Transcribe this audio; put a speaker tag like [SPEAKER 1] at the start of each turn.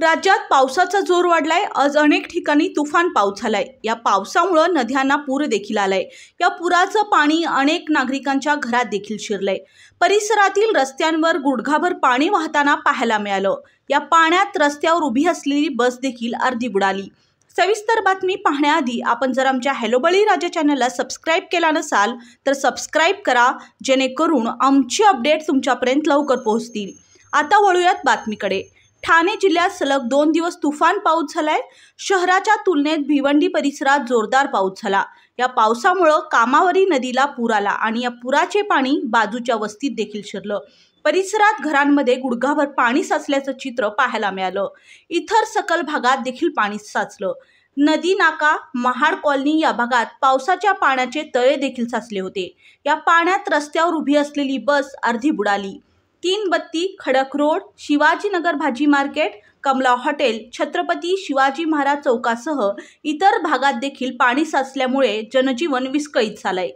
[SPEAKER 1] राज्यात पावसाचा जोर वाढलाय आज अनेक ठिकाणी तुफान पाऊस झालाय या पावसामुळं नद्यांना पूर देखील आलाय या पुराचं पाणी अनेक नागरिकांच्या घरात देखील शिरलंय परिसरातील रस्त्यांवर गुडघाभर पाणी वाहताना पाहायला मिळालं या पाण्यात रस्त्यावर उभी असलेली बस देखील अर्धी बुडाली सविस्तर बातमी पाहण्याआधी आपण जर आमच्या हॅलोबळी राजा चॅनलला सबस्क्राईब केला नसाल तर सबस्क्राईब करा जेणेकरून आमची अपडेट तुमच्यापर्यंत लवकर पोहोचतील आता वळूयात बातमीकडे ठाणे जिल्ह्यात सलग दोन दिवस तुफान पाऊस झालाय शहराच्या तुलनेत भिवंडी परिसरात जोरदार पाऊस झाला या पावसामुळं कामावरी नदीला पूर आला आणि या पुराचे पाणी बाजूच्या वस्तीत देखील शिरलं परिसरात घरांमध्ये गुडघाभर पाणी साचल्याचं चित्र पाहायला मिळालं इतर सकल भागात देखील पाणी साचलं नदी नाका महाड कॉलनी या भागात पावसाच्या पाण्याचे तळे देखील साचले होते या पाण्यात रस्त्यावर उभी असलेली बस अर्धी बुडाली तीन बत्ती खडक रोड शिवाजीनगर भाजी मार्केट कमला हॉटेल छत्रपती शिवाजी महाराज चौकासह इतर भागात देखील पाणी साचल्यामुळे जनजीवन विस्कळीत झालंय